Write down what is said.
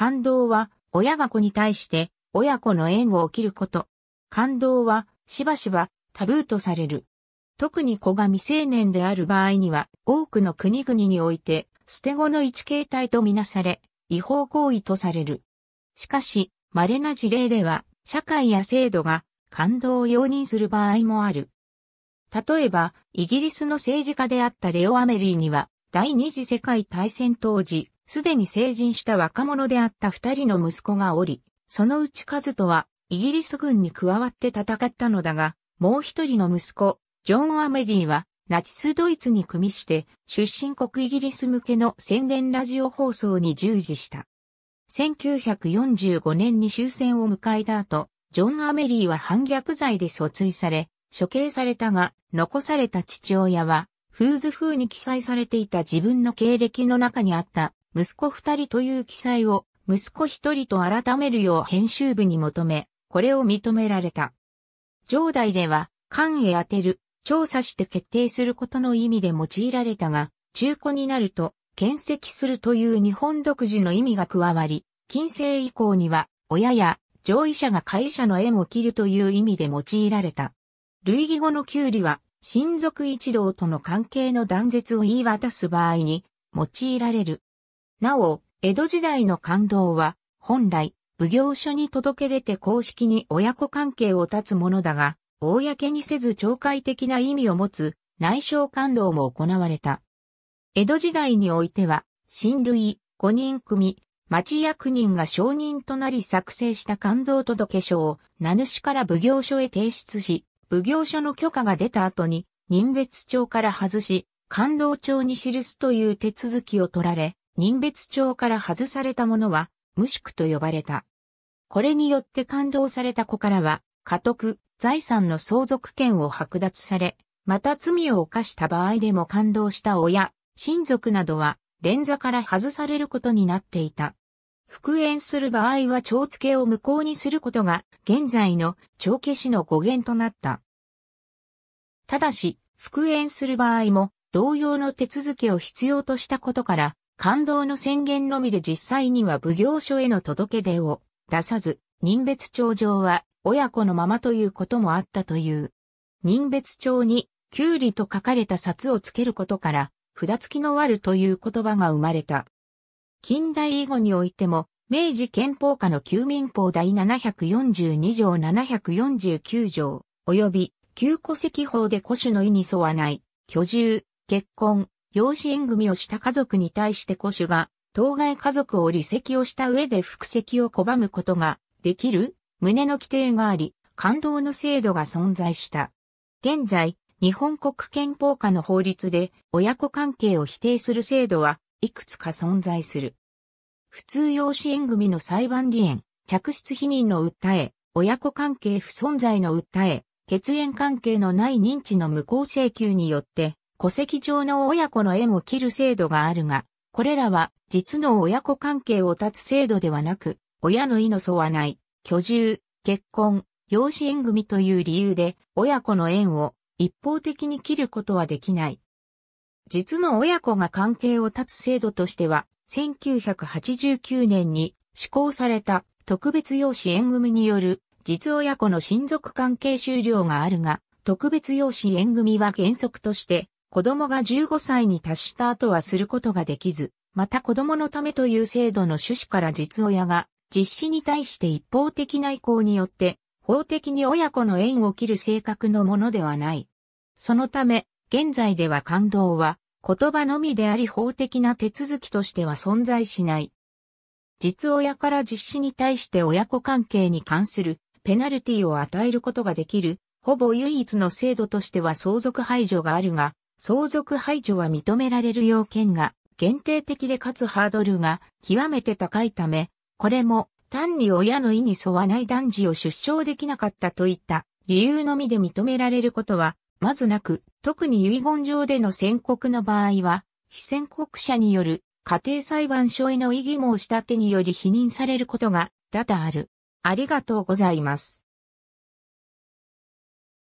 感動は、親が子に対して、親子の縁を切ること。感動は、しばしば、タブーとされる。特に子が未成年である場合には、多くの国々において、捨て子の一形態とみなされ、違法行為とされる。しかし、稀な事例では、社会や制度が感動を容認する場合もある。例えば、イギリスの政治家であったレオ・アメリーには、第二次世界大戦当時、すでに成人した若者であった二人の息子がおり、そのうちカズトはイギリス軍に加わって戦ったのだが、もう一人の息子、ジョン・アメリーはナチスドイツに組みして出身国イギリス向けの宣伝ラジオ放送に従事した。1945年に終戦を迎えた後、ジョン・アメリーは反逆罪で訴追され、処刑されたが、残された父親は、フーズ風に記載されていた自分の経歴の中にあった息子二人という記載を息子一人と改めるよう編集部に求め、これを認められた。上代では、官へ当てる、調査して決定することの意味で用いられたが、中古になると、検跡するという日本独自の意味が加わり、近世以降には、親や上位者が会社の縁を切るという意味で用いられた。類義語のキュウリは、親族一同との関係の断絶を言い渡す場合に、用いられる。なお、江戸時代の感動は、本来、奉行所に届け出て公式に親子関係を断つものだが、公にせず懲戒的な意味を持つ内省感動も行われた。江戸時代においては、親類、五人組、町役人が証人となり作成した感動届書を、名主から奉行所へ提出し、奉行所の許可が出た後に、人別帳から外し、感動帳に記すという手続きを取られ、人別帳から外されたものは、無宿と呼ばれた。これによって感動された子からは、家督、財産の相続権を剥奪され、また罪を犯した場合でも感動した親、親族などは、連座から外されることになっていた。復縁する場合は帳付けを無効にすることが、現在の帳消しの語源となった。ただし、復縁する場合も、同様の手続きを必要としたことから、感動の宣言のみで実際には奉行所への届け出を出さず、人別町上は親子のままということもあったという。人別町に、キュウリと書かれた札をつけることから、札付きの悪るという言葉が生まれた。近代以後においても、明治憲法下の旧民法第742条749条、及び旧戸籍法で古種の意に沿わない、居住、結婚、養子縁組をした家族に対して古種が、当該家族を離席をした上で復席を拒むことができる旨の規定があり、感動の制度が存在した。現在、日本国憲法下の法律で親子関係を否定する制度はいくつか存在する。普通養子縁組の裁判理縁、着室否認の訴え、親子関係不存在の訴え、血縁関係のない認知の無効請求によって、戸籍上の親子の縁を切る制度があるが、これらは実の親子関係を断つ制度ではなく、親の意の沿わない、居住、結婚、養子縁組という理由で、親子の縁を一方的に切ることはできない。実の親子が関係を断つ制度としては、1989年に施行された特別養子縁組による実親子の親族関係終了があるが、特別養子縁組は原則として子供が15歳に達した後はすることができず、また子供のためという制度の趣旨から実親が、実施に対して一方的な意向によって、法的に親子の縁を切る性格のものではない。そのため、現在では感動は、言葉のみであり法的な手続きとしては存在しない。実親から実施に対して親子関係に関するペナルティを与えることができる、ほぼ唯一の制度としては相続排除があるが、相続排除は認められる要件が限定的でかつハードルが極めて高いため、これも単に親の意に沿わない男児を出生できなかったといった理由のみで認められることは、まずなく、特に遺言状での宣告の場合は、非宣告者による家庭裁判所への異議申し立てにより否認されることが多々ある。ありがとうございます。